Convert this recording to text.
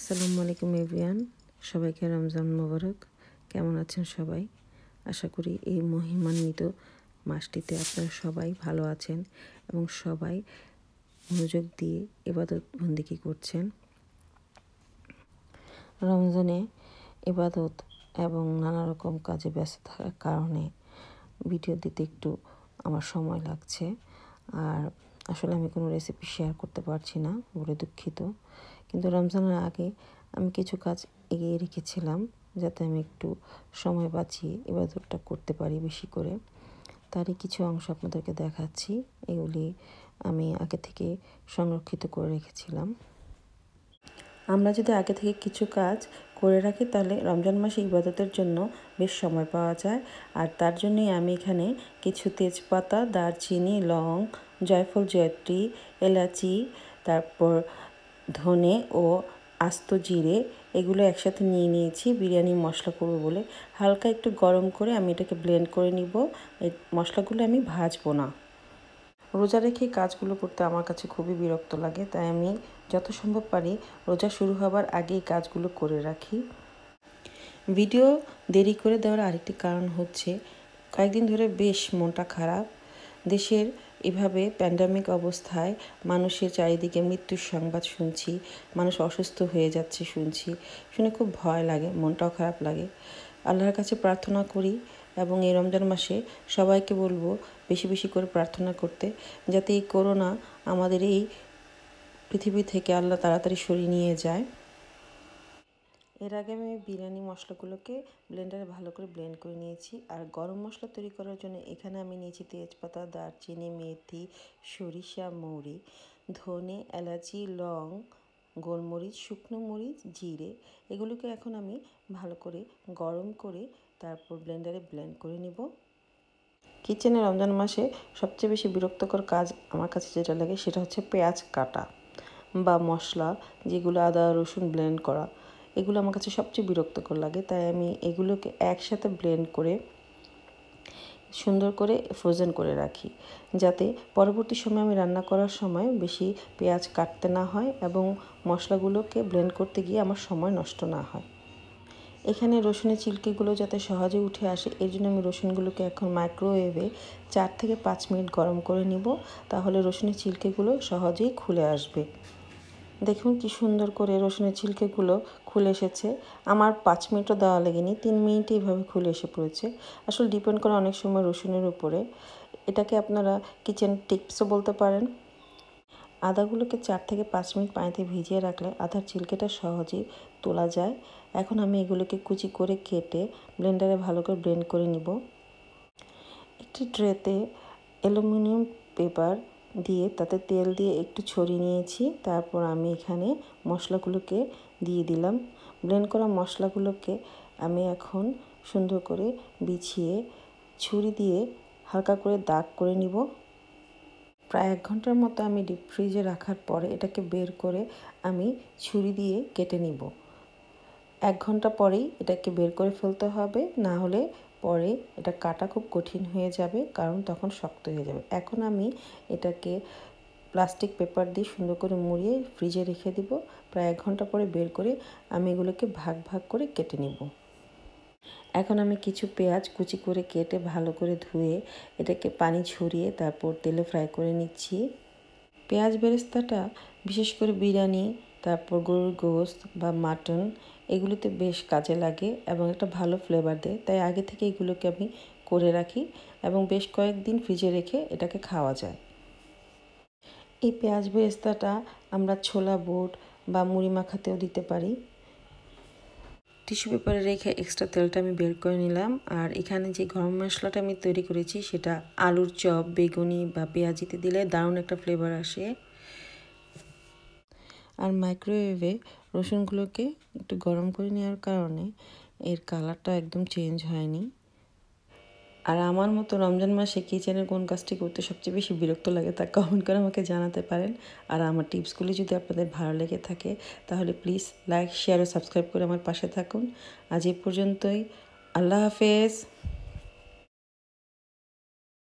আসসালামু আলাইকুম এভিয়ান সবাইকে রমজান মোবারক কেমন আছেন সবাই আশা করি এই মহিমান্বিত মাসটিতে আপনারা সবাই ভালো আছেন এবং সবাই মনোযোগ দিয়ে এবাদত বন্দিকি করছেন রমজানে এবাদত এবং নানা রকম কাজে ব্যস্ত থাকার কারণে ভিডিও দিতে একটু আমার সময় লাগছে আর আসলে আমি কোনো রেসিপি শেয়ার করতে পারছি না বলে দুঃখিত কিন্তু রমজানের আগে আমি কিছু কাজ এগিয়ে রেখেছিলাম যাতে আমি একটু সময় বাঁচিয়ে ইবাদতটা করতে পারি বেশি করে তারই কিছু অংশ আপনাদেরকে দেখাচ্ছি এগুলি আমি আগে থেকে সংরক্ষিত করে রেখেছিলাম আমরা যদি আগে থেকে কিছু কাজ করে রাখি তাহলে রমজান মাসে ইবাদতের জন্য বেশ সময় পাওয়া যায় আর তার জন্যই আমি এখানে কিছু তেজপাতা দারচিনি লং জয়ফল জয়ত্রী এলাচি তারপর ধনে ও আস্ত জিরে এগুলো একসাথে নিয়ে নিয়েছি বিরিয়ানি মশলা করবো বলে হালকা একটু গরম করে আমি এটাকে ব্লেন্ড করে নিব এই মশলাগুলো আমি ভাজবো না রোজা রেখে কাজগুলো করতে আমার কাছে খুবই বিরক্ত লাগে তাই আমি যত সম্ভব পারি রোজা শুরু হবার আগেই কাজগুলো করে রাখি ভিডিও দেরি করে দেওয়ার আরেকটি কারণ হচ্ছে কয়েকদিন ধরে বেশ মনটা খারাপ দেশের এভাবে প্যান্ডামিক অবস্থায় মানুষের চারিদিকে মৃত্যুর সংবাদ শুনছি মানুষ অসুস্থ হয়ে যাচ্ছে শুনছি শুনে খুব ভয় লাগে মনটাও খারাপ লাগে আল্লাহর কাছে প্রার্থনা করি এবং এই রমজান মাসে সবাইকে বলবো বেশি বেশি করে প্রার্থনা করতে যাতে এই করোনা আমাদের এই পৃথিবী থেকে আল্লাহ তাড়াতাড়ি সরিয়ে নিয়ে যায় এর আগে আমি বিরিয়ানি মশলাগুলোকে ব্লেন্ডারে ভালো করে ব্লেন্ড করে নিয়েছি আর গরম মশলা তৈরি করার জন্য এখানে আমি নিয়েছি তেজপাতা দারচিনি মেথি সরিষা মৌরি ধনে এলাচি লং গোলমরিচ শুকনো মরিচ জিরে এগুলোকে এখন আমি ভালো করে গরম করে তারপর ব্লেন্ডারে ব্লেন্ড করে নেব কিচেনে রমজান মাসে সবচেয়ে বেশি বিরক্তকর কাজ আমার কাছে যেটা লাগে সেটা হচ্ছে পেঁয়াজ কাটা বা মশলা যেগুলো আদা রসুন ব্লেন্ড করা এগুলো আমার কাছে সবচেয়ে বিরক্তকর লাগে তাই আমি এগুলোকে একসাথে ব্লেন্ড করে সুন্দর করে ফ্রোজেন করে রাখি যাতে পরবর্তী সময় আমি রান্না করার সময় বেশি পেঁয়াজ কাটতে না হয় এবং মশলাগুলোকে ব্লেন্ড করতে গিয়ে আমার সময় নষ্ট না হয় এখানে রসুনের চিলকিগুলো যাতে সহজে উঠে আসে এর জন্য আমি রসুনগুলোকে এখন মাইক্রোওয়েভে চার থেকে পাঁচ মিনিট গরম করে নিব তাহলে রসুনের চিলকিগুলো সহজেই খুলে আসবে দেখুন কি সুন্দর করে রসুনের ছিলকেগুলো খুলে এসেছে আমার পাঁচ মিনিটও দেওয়া লাগেনি তিন মিনিটে এইভাবে খুলে এসে পড়েছে আসলে ডিপেন্ড করে অনেক সময় রসুনের উপরে এটাকে আপনারা কিচেন টিপসও বলতে পারেন আদাগুলোকে চার থেকে পাঁচ মিনিট পানিতে ভিজিয়ে রাখলে আদার ছিলকেটা সহজেই তোলা যায় এখন আমি এগুলোকে কুচি করে কেটে ব্লেন্ডারে ভালো করে ব্লেন্ড করে নিব একটি ট্রেতে অ্যালুমিনিয়াম পেপার দিয়ে তাতে তেল দিয়ে একটু ছড়িয়ে নিয়েছি তারপর আমি এখানে মশলাগুলোকে দিয়ে দিলাম ব্লেন্ড করা মশলাগুলোকে আমি এখন সুন্দর করে বিছিয়ে ছুরি দিয়ে হালকা করে দাগ করে নিব প্রায় এক ঘন্টার মতো আমি ডিপ ফ্রিজে রাখার পরে এটাকে বের করে আমি ছুরি দিয়ে কেটে নিব এক ঘন্টা পরেই এটাকে বের করে ফেলতে হবে না হলে পরে এটা কাটা খুব কঠিন হয়ে যাবে কারণ তখন শক্ত হয়ে যাবে এখন আমি এটাকে প্লাস্টিক পেপার দিয়ে সুন্দর করে মুড়িয়ে ফ্রিজে রেখে দিব প্রায় এক ঘন্টা পরে বের করে আমি এগুলোকে ভাগ ভাগ করে কেটে নেব এখন আমি কিছু পেঁয়াজ কুচি করে কেটে ভালো করে ধুয়ে এটাকে পানি ছড়িয়ে তারপর তেলে ফ্রাই করে নিচ্ছি পেঁয়াজ বেরেস্তাটা বিশেষ করে বিরিয়ানি তারপর গরুর গোস্ত বা মাটন এগুলোতে বেশ কাজে লাগে এবং একটা ভালো ফ্লেভার দেয় তাই আগে থেকে এগুলোকে আমি করে রাখি এবং বেশ কয়েকদিন ফ্রিজে রেখে এটাকে খাওয়া যায় এই পেঁয়াজ বেস্তাটা আমরা ছোলা বুট বা মুড়ি মাখাতেও দিতে পারি টিস্যু পেপারে রেখে এক্সট্রা তেলটা আমি বের করে নিলাম আর এখানে যে গরম মশলাটা আমি তৈরি করেছি সেটা আলুর চপ বেগুনি বা পেঁয়াজিতে দিলে দারুণ একটা ফ্লেভার আসে আর মাইক্রোওয়েভে রসুনগুলোকে একটু গরম করে নেওয়ার কারণে এর কালারটা একদম চেঞ্জ হয়নি আর আমার মতো রমজান মাসে কিচেনের কোন কাজটি করতে সবচেয়ে বেশি বিরক্ত লাগে তা কমেন্ট করে আমাকে জানাতে পারেন আর আমার টিপসগুলি যদি আপনাদের ভালো লেগে থাকে তাহলে প্লিজ লাইক শেয়ার ও সাবস্ক্রাইব করে আমার পাশে থাকুন আজ এ পর্যন্তই আল্লাহ হাফেজ